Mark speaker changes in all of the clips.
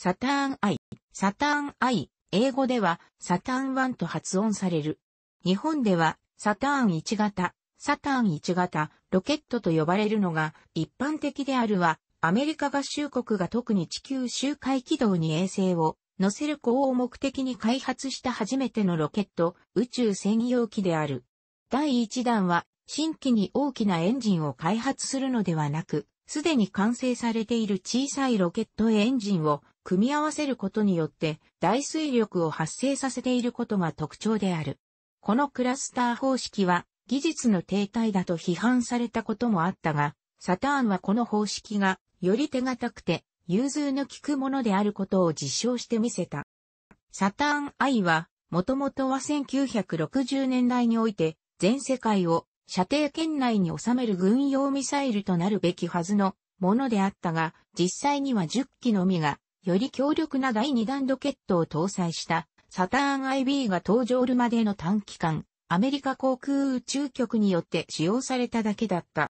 Speaker 1: サターンアイ、サターンアイ、英語ではサターン1と発音される。日本ではサターン1型、サターン1型、ロケットと呼ばれるのが一般的であるは、アメリカ合衆国が特に地球周回軌道に衛星を乗せる項を目的に開発した初めてのロケット、宇宙専用機である。第1弾は、新規に大きなエンジンを開発するのではなく、すでに完成されている小さいロケットエンジンを組み合わせることによって大水力を発生させていることが特徴である。このクラスター方式は技術の停滞だと批判されたこともあったが、サターンはこの方式がより手堅くて融通の利くものであることを実証してみせた。サターン I は、もともとは1960年代において、全世界を射程圏内に収める軍用ミサイルとなるべきはずのものであったが、実際には10機のみがより強力な第2弾ロケットを搭載したサターン IB が登場るまでの短期間、アメリカ航空宇宙局によって使用されただけだった。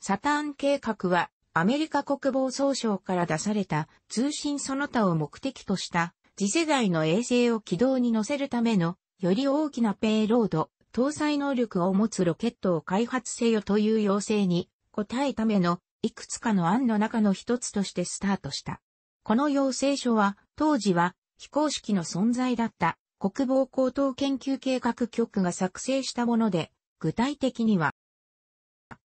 Speaker 1: サターン計画はアメリカ国防総省から出された通信その他を目的とした次世代の衛星を軌道に乗せるためのより大きなペイロード、搭載能力を持つロケットを開発せよという要請に応えためのいくつかの案の中の一つとしてスタートした。この要請書は、当時は非公式の存在だった国防高等研究計画局が作成したもので、具体的には、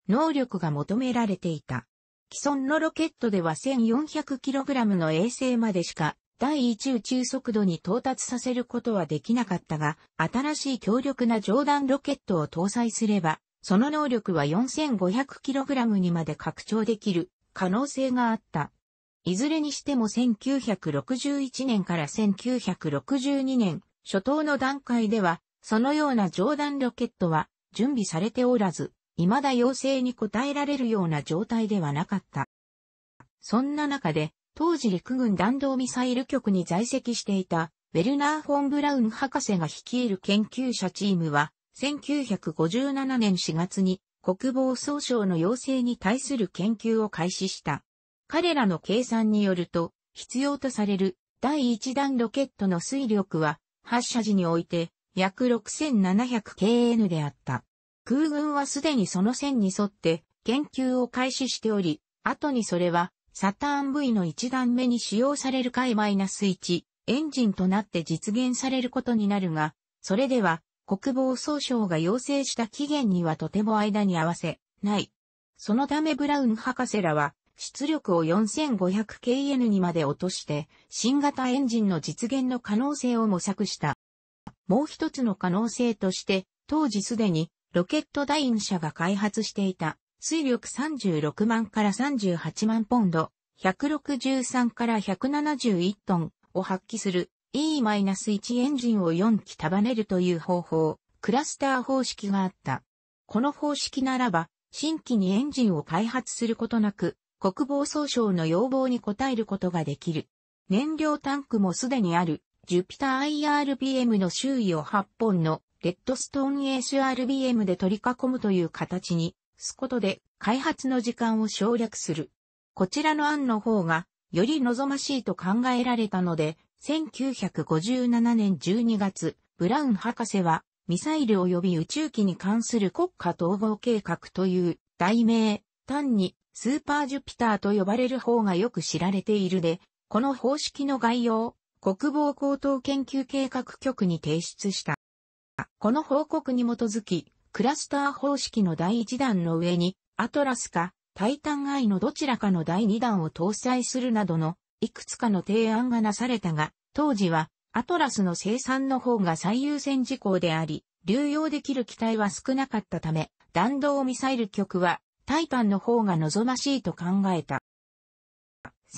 Speaker 1: 能力が求められていた。既存のロケットでは 1400kg の衛星までしか第一宇宙速度に到達させることはできなかったが、新しい強力な上段ロケットを搭載すれば、その能力は 4500kg にまで拡張できる可能性があった。いずれにしても1961年から1962年、初頭の段階では、そのような上段ロケットは準備されておらず、未だ要請に応えられるような状態ではなかった。そんな中で、当時陸軍弾道ミサイル局に在籍していた、ウェルナー・フォン・ブラウン博士が率いる研究者チームは、1957年4月に国防総省の要請に対する研究を開始した。彼らの計算によると、必要とされる第1弾ロケットの推力は、発射時において約 6700kN であった。空軍はすでにその線に沿って研究を開始しており、後にそれはサターン V の1段目に使用される回マイナス -1 エンジンとなって実現されることになるが、それでは国防総省が要請した期限にはとても間に合わせない。そのためブラウン博士らは出力を 4500kN にまで落として、新型エンジンの実現の可能性を模索した。もう一つの可能性として、当時すでにロケットダイン社が開発していた水力36万から38万ポンド、163から171トンを発揮する E-1 エンジンを4機束ねるという方法、クラスター方式があった。この方式ならば、新規にエンジンを開発することなく、国防総省の要望に応えることができる。燃料タンクもすでにある、ジュピター IRBM の周囲を8本のレッドストーン s r b m で取り囲むという形にすことで開発の時間を省略する。こちらの案の方がより望ましいと考えられたので、1957年12月、ブラウン博士はミサイル及び宇宙機に関する国家統合計画という題名、単にスーパージュピターと呼ばれる方がよく知られているで、この方式の概要を国防高等研究計画局に提出した。この報告に基づき、クラスター方式の第1弾の上に、アトラスかタイタンイのどちらかの第2弾を搭載するなどのいくつかの提案がなされたが、当時はアトラスの生産の方が最優先事項であり、流用できる機体は少なかったため、弾道ミサイル局はタイタンの方が望ましいと考えた。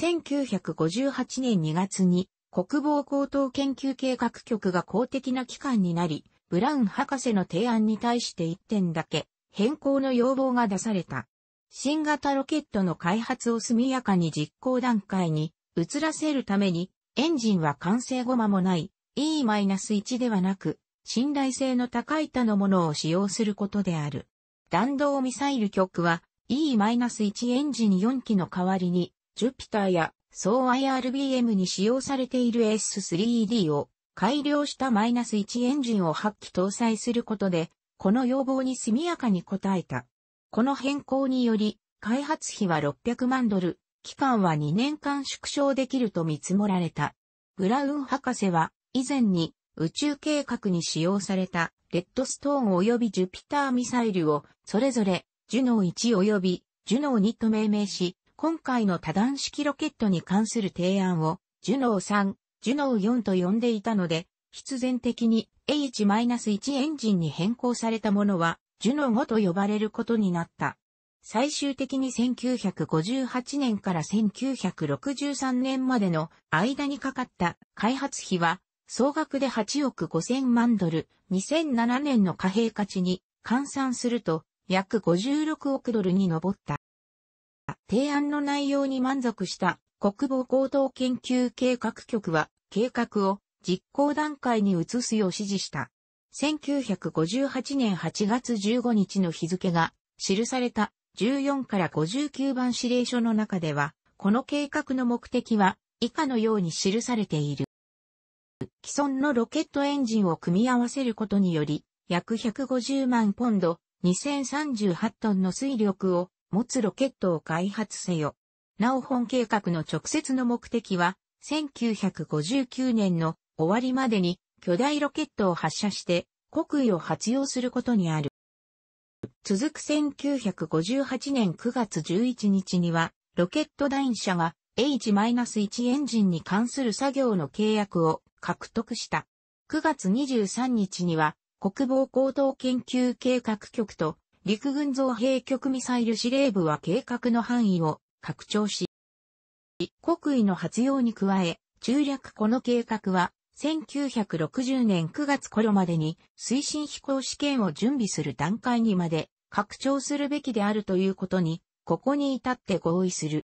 Speaker 1: 1958年2月に国防高等研究計画局が公的な機関になり、ブラウン博士の提案に対して1点だけ変更の要望が出された。新型ロケットの開発を速やかに実行段階に移らせるために、エンジンは完成後間もない E-1 ではなく、信頼性の高い他のものを使用することである。弾道ミサイル局は E-1 エンジン4機の代わりに、ジュピターや総 IRBM に使用されている S3D を改良した -1 エンジンを8機搭載することで、この要望に速やかに応えた。この変更により、開発費は600万ドル、期間は2年間縮小できると見積もられた。ブラウン博士は、以前に宇宙計画に使用されたレッドストーン及びジュピターミサイルを、それぞれ、ジュノー1及びジュノー2と命名し、今回の多段式ロケットに関する提案を、ジュノー3、ジュノー4と呼んでいたので、必然的に H-1 エンジンに変更されたものは、ジュノー5と呼ばれることになった。最終的に1958年から1963年までの間にかかった開発費は総額で8億5000万ドル、2007年の貨幣価値に換算すると約56億ドルに上った。提案の内容に満足した国防高等研究計画局は計画を実行段階に移すよう指示した。1958年8月15日の日付が記された14から59番指令書の中では、この計画の目的は以下のように記されている。既存のロケットエンジンを組み合わせることにより、約150万ポンド、2038トンの水力を持つロケットを開発せよ。なお本計画の直接の目的は、1959年の終わりまでに巨大ロケットを発射して国威を発揚することにある。続く1958年9月11日には、ロケット団社が H-1 エンジンに関する作業の契約を獲得した。9月23日には、国防高等研究計画局と陸軍造兵局ミサイル司令部は計画の範囲を拡張し、国威の発用に加え、中略この計画は、1960年9月頃までに推進飛行試験を準備する段階にまで拡張するべきであるということに、ここに至って合意する。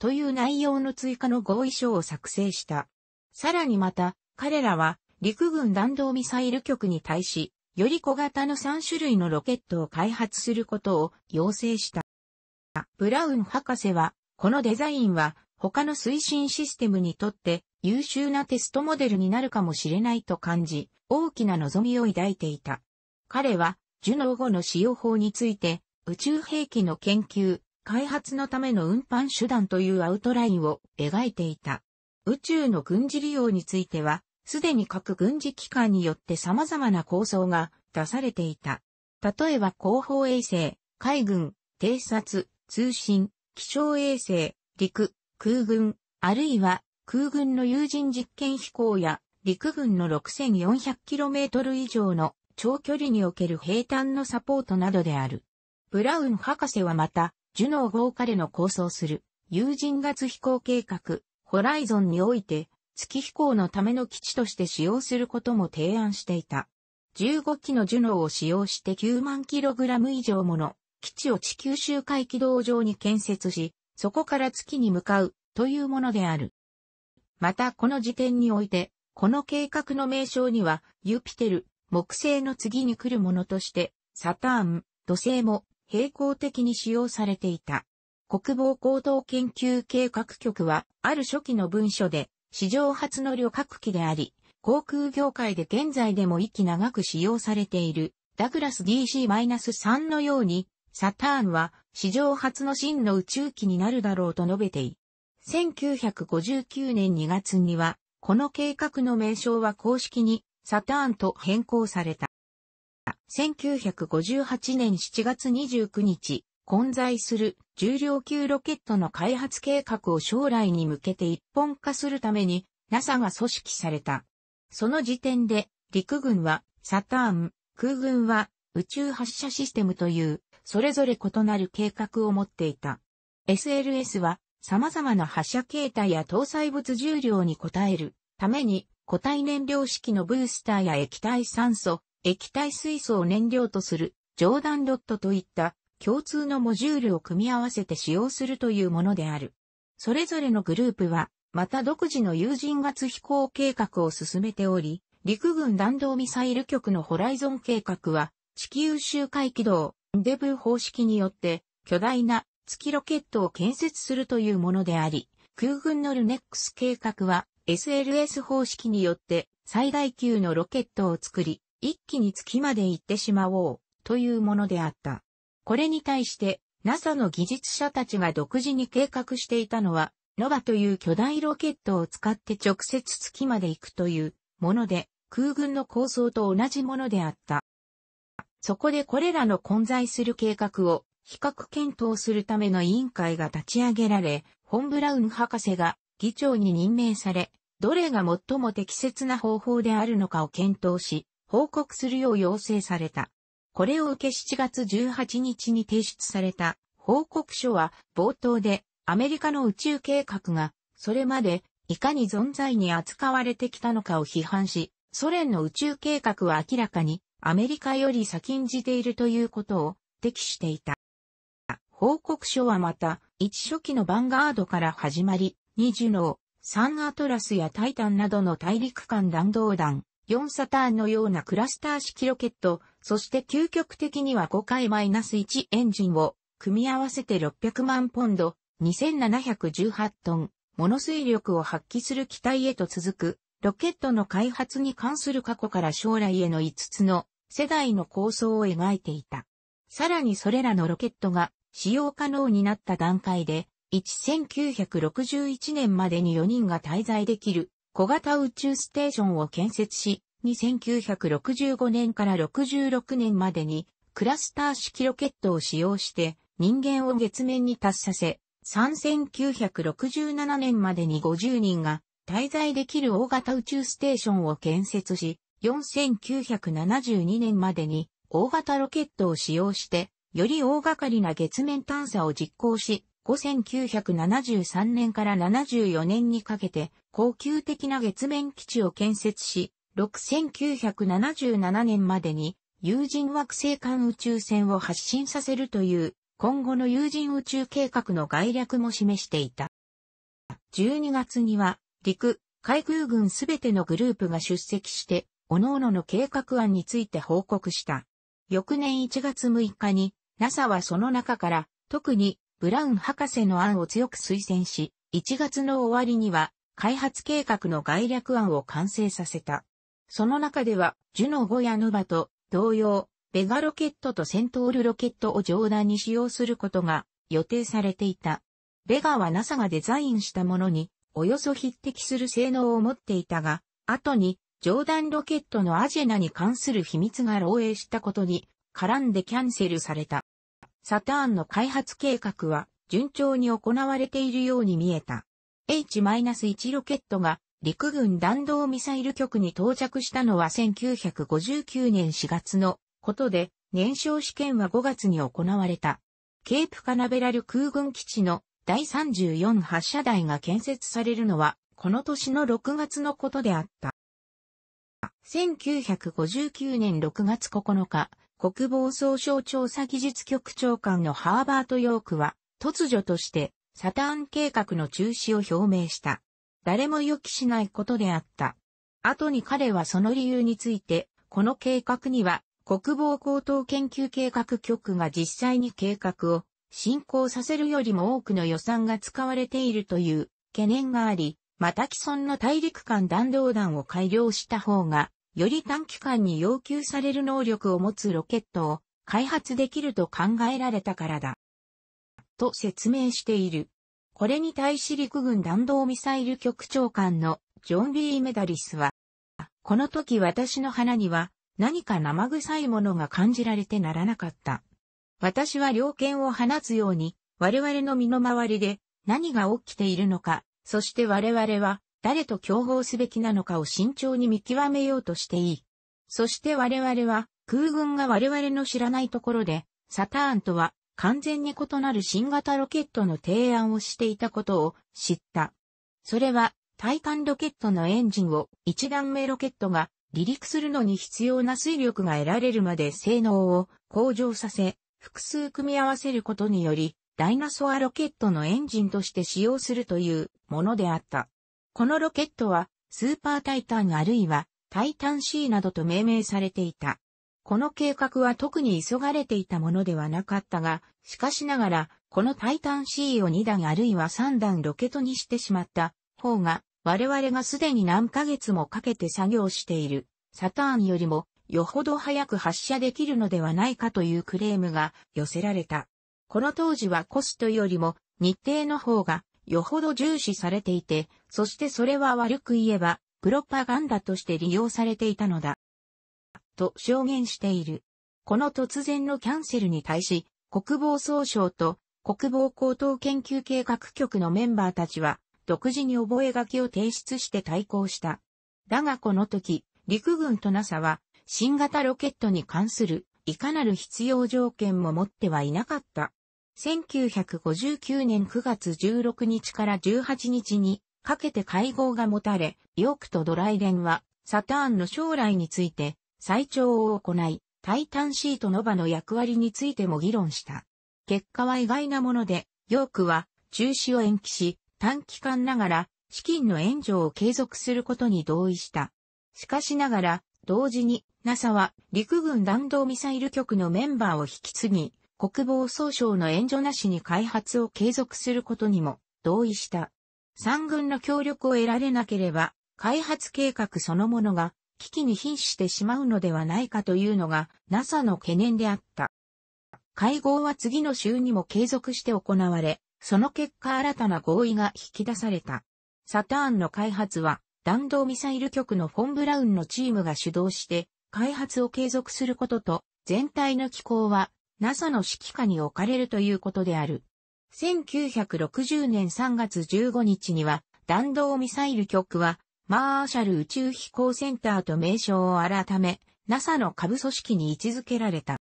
Speaker 1: という内容の追加の合意書を作成した。さらにまた、彼らは陸軍弾道ミサイル局に対し、より小型の3種類のロケットを開発することを要請した。ブラウン博士は、このデザインは他の推進システムにとって優秀なテストモデルになるかもしれないと感じ、大きな望みを抱いていた。彼は、ジュノー後の使用法について、宇宙兵器の研究、開発のための運搬手段というアウトラインを描いていた。宇宙の軍事利用については、すでに各軍事機関によって様々な構想が出されていた。例えば広報衛星、海軍、偵察、通信、気象衛星、陸、空軍、あるいは空軍の有人実験飛行や陸軍の 6400km 以上の長距離における平坦のサポートなどである。ブラウン博士はまた、ジュノー号彼の構想する有人月飛行計画ホライゾンにおいて、月飛行のための基地として使用することも提案していた。15機のジュノーを使用して9万キログラム以上もの基地を地球周回軌道上に建設し、そこから月に向かうというものである。またこの時点において、この計画の名称には、ユピテル、木星の次に来るものとして、サターン、土星も並行的に使用されていた。国防高等研究計画局は、ある初期の文書で、史上初の旅客機であり、航空業界で現在でも息長く使用されている、ダグラス DC-3 のように、サターンは史上初の真の宇宙機になるだろうと述べてい。1959年2月には、この計画の名称は公式にサターンと変更された。1958年7月29日、混在する重量級ロケットの開発計画を将来に向けて一本化するために NASA が組織された。その時点で陸軍はサターン、空軍は宇宙発射システムというそれぞれ異なる計画を持っていた。SLS は様々な発射形態や搭載物重量に応えるために固体燃料式のブースターや液体酸素、液体水素を燃料とするジョーダンロットといった共通のモジュールを組み合わせて使用するというものである。それぞれのグループは、また独自の有人月飛行計画を進めており、陸軍弾道ミサイル局のホライゾン計画は、地球周回軌道、デブー方式によって、巨大な月ロケットを建設するというものであり、空軍のルネックス計画は、SLS 方式によって最大級のロケットを作り、一気に月まで行ってしまおうというものであった。これに対して NASA の技術者たちが独自に計画していたのは、NOVA という巨大ロケットを使って直接月まで行くというもので、空軍の構想と同じものであった。そこでこれらの混在する計画を比較検討するための委員会が立ち上げられ、フォン・ブラウン博士が議長に任命され、どれが最も適切な方法であるのかを検討し、報告するよう要請された。これを受け7月18日に提出された報告書は冒頭でアメリカの宇宙計画がそれまでいかに存在に扱われてきたのかを批判し、ソ連の宇宙計画は明らかにアメリカより先んじているということを指摘していた。報告書はまた、一初期のヴァンガードから始まり、二重の、サンアトラスやタイタンなどの大陸間弾道弾、4サターンのようなクラスター式ロケット、そして究極的には5回マイナス -1 エンジンを組み合わせて600万ポンド、2718トン、もの水力を発揮する機体へと続く、ロケットの開発に関する過去から将来への5つの世代の構想を描いていた。さらにそれらのロケットが使用可能になった段階で、1961年までに4人が滞在できる小型宇宙ステーションを建設し、1965年から66年までにクラスター式ロケットを使用して人間を月面に達させ、3967年までに50人が滞在できる大型宇宙ステーションを建設し、4972年までに大型ロケットを使用して、より大掛かりな月面探査を実行し、5973年から74年にかけて高級的な月面基地を建設し、6977年までに有人惑星間宇宙船を発進させるという今後の有人宇宙計画の概略も示していた。12月には陸、海空軍すべてのグループが出席して、各々の計画案について報告した。翌年1月6日に NASA はその中から特にブラウン博士の案を強く推薦し、1月の終わりには開発計画の概略案を完成させた。その中では、ジュノゴやヌバと同様、ベガロケットとセントールロケットを上段に使用することが予定されていた。ベガは NASA がデザインしたものにおよそ匹敵する性能を持っていたが、後に上段ロケットのアジェナに関する秘密が漏洩したことに絡んでキャンセルされた。サターンの開発計画は順調に行われているように見えた。H-1 ロケットが陸軍弾道ミサイル局に到着したのは1959年4月のことで、燃焼試験は5月に行われた。ケープカナベラル空軍基地の第34発射台が建設されるのは、この年の6月のことであった。1959年6月9日、国防総省調査技術局長官のハーバート・ヨークは、突如としてサターン計画の中止を表明した。誰も予期しないことであった。後に彼はその理由について、この計画には国防高等研究計画局が実際に計画を進行させるよりも多くの予算が使われているという懸念があり、また既存の大陸間弾道弾を改良した方が、より短期間に要求される能力を持つロケットを開発できると考えられたからだ。と説明している。これに対し陸軍弾道ミサイル局長官のジョン・ビー・メダリスは、この時私の鼻には何か生臭いものが感じられてならなかった。私は猟犬を放つように、我々の身の回りで何が起きているのか、そして我々は誰と競合すべきなのかを慎重に見極めようとしていい。そして我々は空軍が我々の知らないところで、サターンとは完全に異なる新型ロケットの提案をしていたことを知った。それは、対艦ロケットのエンジンを一段目ロケットが離陸するのに必要な水力が得られるまで性能を向上させ、複数組み合わせることにより、ダイナソアロケットのエンジンとして使用するというものであった。このロケットは、スーパータイタンあるいはタイタン C などと命名されていた。この計画は特に急がれていたものではなかったが、しかしながら、このタイタン C を2段あるいは3段ロケットにしてしまった方が、我々がすでに何ヶ月もかけて作業している、サターンよりも、よほど早く発射できるのではないかというクレームが寄せられた。この当時はコストよりも日程の方がよほど重視されていて、そしてそれは悪く言えばプロパガンダとして利用されていたのだ。と証言している。この突然のキャンセルに対し、国防総省と国防高等研究計画局のメンバーたちは、独自に覚書を提出して対抗した。だがこの時、陸軍と NASA は、新型ロケットに関する、いかなる必要条件も持ってはいなかった。1959年9月16日から18日にかけて会合が持たれ、ヨークとドライデンはサターンの将来について再調を行い、タイタンシートノバの役割についても議論した。結果は意外なもので、ヨークは中止を延期し、短期間ながら資金の援助を継続することに同意した。しかしながら、同時に NASA は陸軍弾道ミサイル局のメンバーを引き継ぎ、国防総省の援助なしに開発を継続することにも同意した。三軍の協力を得られなければ、開発計画そのものが危機に瀕してしまうのではないかというのが NASA の懸念であった。会合は次の週にも継続して行われ、その結果新たな合意が引き出された。サターンの開発は弾道ミサイル局のフォン・ブラウンのチームが主導して開発を継続することと全体の機構は NASA の指揮下に置かれるということである。1960年3月15日には弾道ミサイル局はマーシャル宇宙飛行センターと名称を改め、NASA の下部組織に位置づけられた。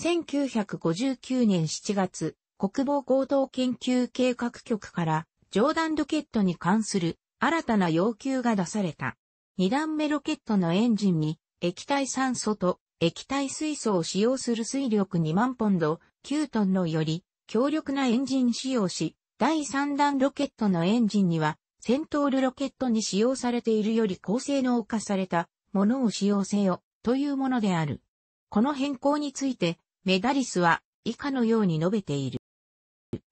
Speaker 1: 1959年7月、国防高等研究計画局から、上段ロケットに関する新たな要求が出された。2段目ロケットのエンジンに、液体酸素と液体水素を使用する水力2万ポンド、9トンのより強力なエンジン使用し、第3段ロケットのエンジンにはセントールロケットに使用されているより高性能化されたものを使用せよというものである。この変更についてメダリスは以下のように述べている。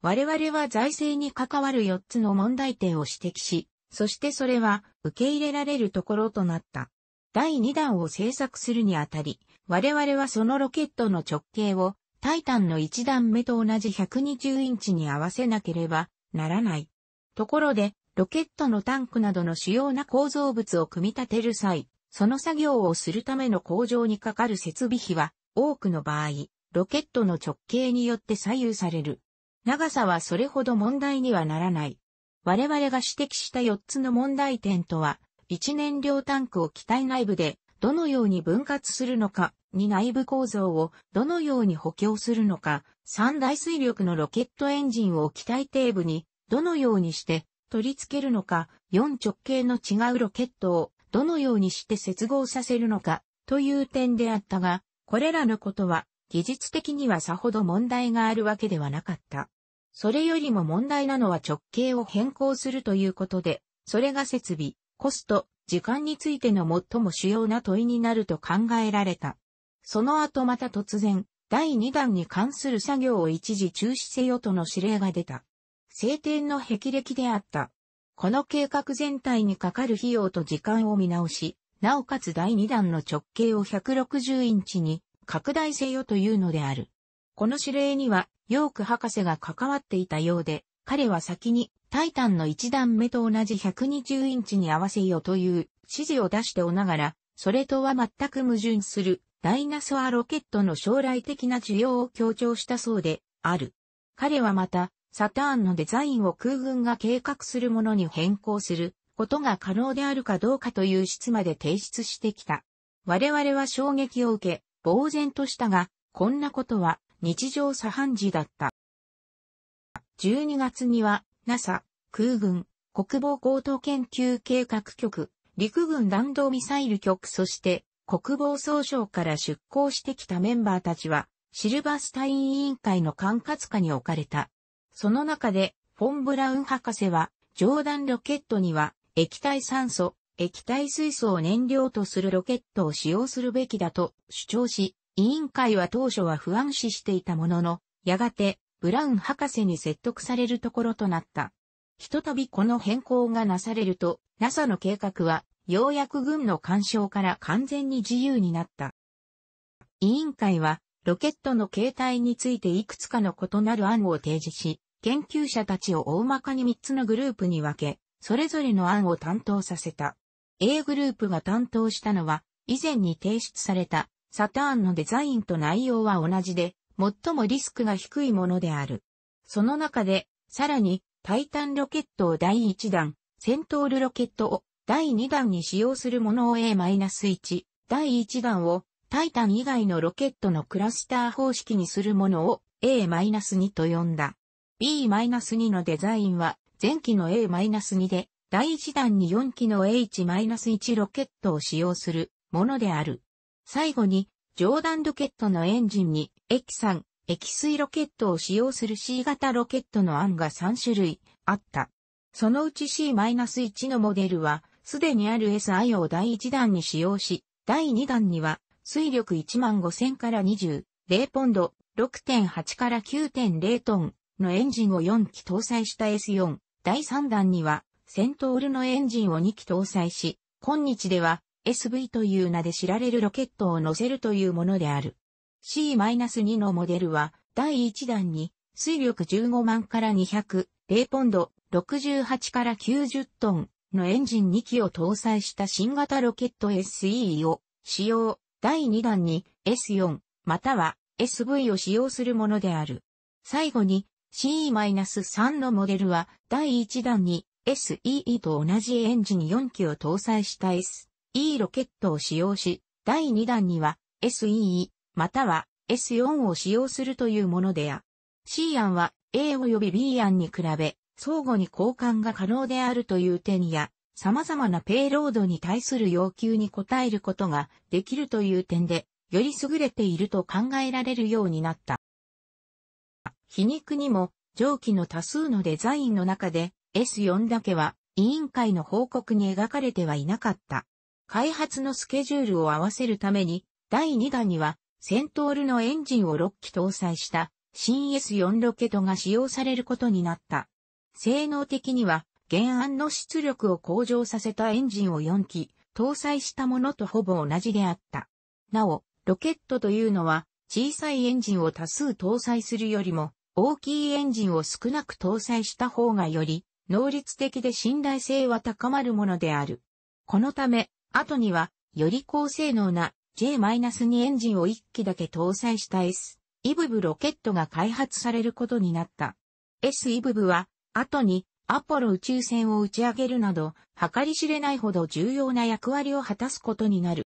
Speaker 1: 我々は財政に関わる4つの問題点を指摘し、そしてそれは受け入れられるところとなった。第2弾を制作するにあたり、我々はそのロケットの直径をタイタンの1段目と同じ120インチに合わせなければならない。ところで、ロケットのタンクなどの主要な構造物を組み立てる際、その作業をするための工場にかかる設備費は、多くの場合、ロケットの直径によって左右される。長さはそれほど問題にはならない。我々が指摘した4つの問題点とは、1燃料タンクを機体内部でどのように分割するのか、2内部構造をどのように補強するのか、3大水力のロケットエンジンを機体底部にどのようにして取り付けるのか、4直径の違うロケットをどのようにして接合させるのかという点であったが、これらのことは技術的にはさほど問題があるわけではなかった。それよりも問題なのは直径を変更するということで、それが設備、コスト、時間についての最も主要な問いになると考えられた。その後また突然、第2弾に関する作業を一時中止せよとの指令が出た。晴天の霹靂であった。この計画全体にかかる費用と時間を見直し、なおかつ第2弾の直径を160インチに拡大せよというのである。この指令には、ヨーク博士が関わっていたようで、彼は先にタイタンの1段目と同じ120インチに合わせよという指示を出しておながら、それとは全く矛盾するダイナソアロケットの将来的な需要を強調したそうである。彼はまたサターンのデザインを空軍が計画するものに変更することが可能であるかどうかという質まで提出してきた。我々は衝撃を受け、呆然としたが、こんなことは日常茶飯事だった。12月には NASA、空軍、国防高等研究計画局、陸軍弾道ミサイル局そして国防総省から出向してきたメンバーたちはシルバースタイン委員会の管轄下に置かれたその中で、フォン・ブラウン博士は、上段ロケットには、液体酸素、液体水素を燃料とするロケットを使用するべきだと主張し、委員会は当初は不安視していたものの、やがて、ブラウン博士に説得されるところとなった。ひとたびこの変更がなされると、NASA の計画は、ようやく軍の干渉から完全に自由になった。委員会は、ロケットの形態についていくつかの異なる案を提示し、研究者たちを大まかに3つのグループに分け、それぞれの案を担当させた。A グループが担当したのは、以前に提出されたサターンのデザインと内容は同じで、最もリスクが低いものである。その中で、さらに、タイタンロケットを第1弾、セントールロケットを第2弾に使用するものを A-1、第1弾をタイタン以外のロケットのクラスター方式にするものを A-2 と呼んだ。B-2 のデザインは前期の A-2 で第1弾に4機の H-1 ロケットを使用するものである。最後に、上段ロケットのエンジンに、液酸、液水ロケットを使用する C 型ロケットの案が3種類あった。そのうち C-1 のモデルは、すでにある SI を第1弾に使用し、第2弾には、水力1 5000から20、0ポンド、6.8から9.0トン、のエンジンを4機搭載した S4 第3弾にはセントールのエンジンを2機搭載し、今日では SV という名で知られるロケットを乗せるというものである。C-2 のモデルは第1弾に水力15万から200、0ポンド、68から90トンのエンジン2機を搭載した新型ロケット SE を使用。第2弾に S4 または SV を使用するものである。最後に CE-3 のモデルは第1弾に SEE と同じエンジン4機を搭載した SE ロケットを使用し、第2弾には SEE または S4 を使用するというものであ。C 案は A 及び B 案に比べ相互に交換が可能であるという点や、様々なペイロードに対する要求に応えることができるという点で、より優れていると考えられるようになった。皮肉にも、上記の多数のデザインの中で、S4 だけは、委員会の報告に描かれてはいなかった。開発のスケジュールを合わせるために、第2弾には、セントールのエンジンを6機搭載した新 S4 ロケットが使用されることになった。性能的には原案の出力を向上させたエンジンを4機搭載したものとほぼ同じであった。なお、ロケットというのは小さいエンジンを多数搭載するよりも大きいエンジンを少なく搭載した方がより、能率的で信頼性は高まるものである。このため、後には、より高性能な J-2 エンジンを1機だけ搭載した S、イブブロケットが開発されることになった。S イブブは、後にアポロ宇宙船を打ち上げるなど、計り知れないほど重要な役割を果たすことになる。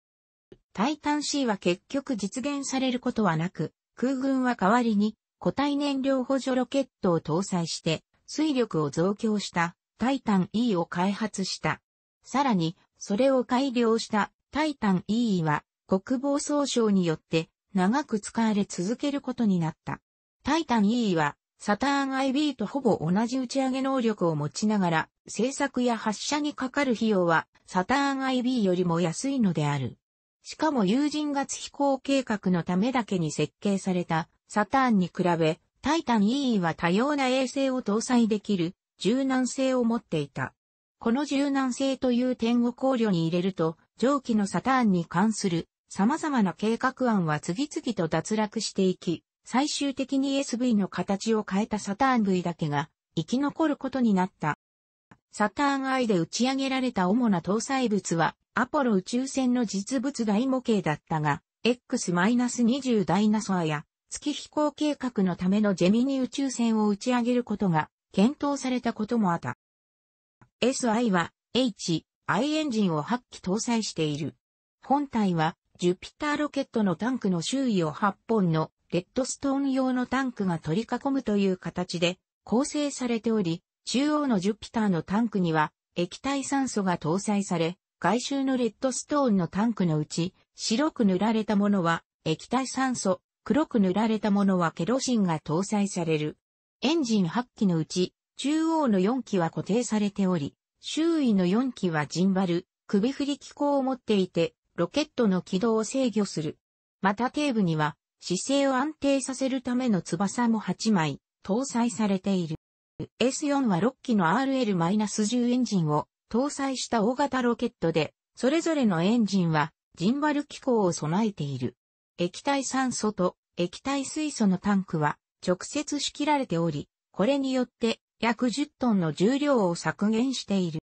Speaker 1: タイタン C は結局実現されることはなく、空軍は代わりに固体燃料補助ロケットを搭載して、水力を増強したタイタン E を開発した。さらに、それを改良したタイタン E は国防総省によって長く使われ続けることになった。タイタン E はサターン IB とほぼ同じ打ち上げ能力を持ちながら、製作や発射にかかる費用はサターン IB よりも安いのである。しかも有人月飛行計画のためだけに設計されたサターンに比べ、タイタン EE は多様な衛星を搭載できる柔軟性を持っていた。この柔軟性という点を考慮に入れると、上記のサターンに関する様々な計画案は次々と脱落していき、最終的に SV の形を変えたサターン V だけが生き残ることになった。サターン I で打ち上げられた主な搭載物は、アポロ宇宙船の実物大模型だったが、X-20 ダイナソアや月飛行計画のためのジェミニ宇宙船を打ち上げることが検討されたこともあった。SI は HI エンジンを8機搭載している。本体はジュピターロケットのタンクの周囲を8本のレッドストーン用のタンクが取り囲むという形で構成されており、中央のジュピターのタンクには液体酸素が搭載され、外周のレッドストーンのタンクのうち白く塗られたものは液体酸素、黒く塗られたものはケロシンが搭載される。エンジン8機のうち、中央の4機は固定されており、周囲の4機はジンバル、首振り機構を持っていて、ロケットの軌道を制御する。また底部には、姿勢を安定させるための翼も8枚、搭載されている。S4 は6機の RL-10 エンジンを搭載した大型ロケットで、それぞれのエンジンはジンバル機構を備えている。液体酸素と液体水素のタンクは直接仕切られており、これによって約10トンの重量を削減している。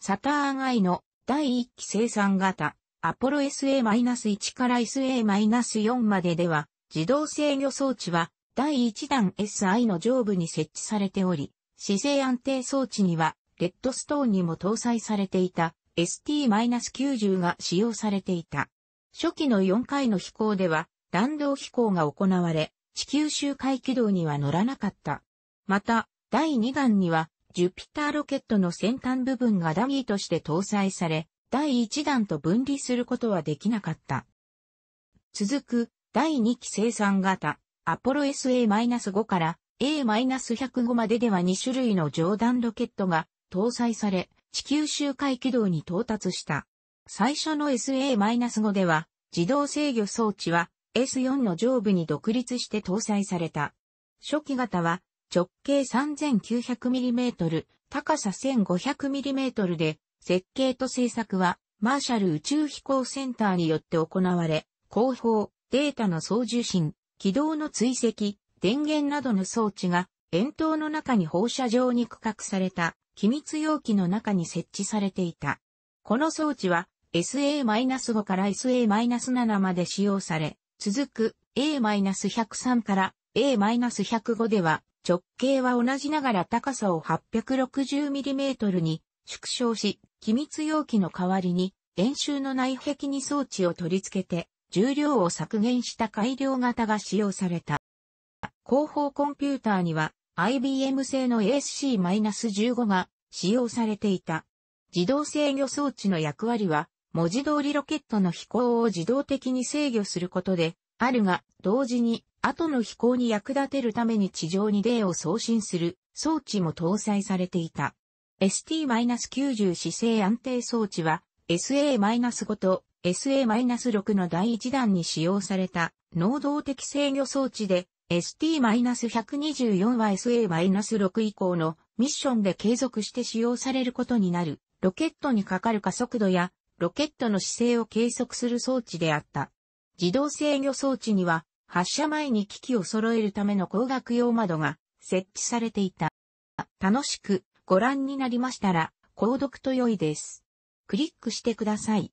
Speaker 1: サターン I の第1期生産型、アポロ SA-1 から SA-4 まででは、自動制御装置は第1弾 SI の上部に設置されており、姿勢安定装置には、レッドストーンにも搭載されていた ST-90 が使用されていた。初期の4回の飛行では弾道飛行が行われ、地球周回軌道には乗らなかった。また、第2弾には、ジュピターロケットの先端部分がダミーとして搭載され、第1弾と分離することはできなかった。続く、第2期生産型、アポロ SA-5 から A-105 まででは2種類の上段ロケットが搭載され、地球周回軌道に到達した。最初の SA-5 では、自動制御装置は S4 の上部に独立して搭載された。初期型は直径 3900mm、高さ 1500mm で、設計と製作はマーシャル宇宙飛行センターによって行われ、後方、データの送受信、軌道の追跡、電源などの装置が、円筒の中に放射状に区画された、機密容器の中に設置されていた。この装置は、SA-5 から SA-7 まで使用され、続く A-103 から A-105 では直径は同じながら高さを 860mm に縮小し、機密容器の代わりに演習の内壁に装置を取り付けて重量を削減した改良型が使用された。後方コンピューターには IBM 製の ASC-15 が使用されていた。自動制御装置の役割は文字通りロケットの飛行を自動的に制御することで、あるが、同時に、後の飛行に役立てるために地上に例を送信する装置も搭載されていた。ST-90 姿勢安定装置は、SA-5 と SA-6 の第1弾に使用された能動的制御装置で、ST-124 は SA-6 以降のミッションで継続して使用されることになる。ロケットにかかる加速度やロケットの姿勢を計測する装置であった。自動制御装置には、発射前に機器を揃えるための光学用窓が設置されていた。楽しくご覧になりましたら、購読と良いです。クリックしてください。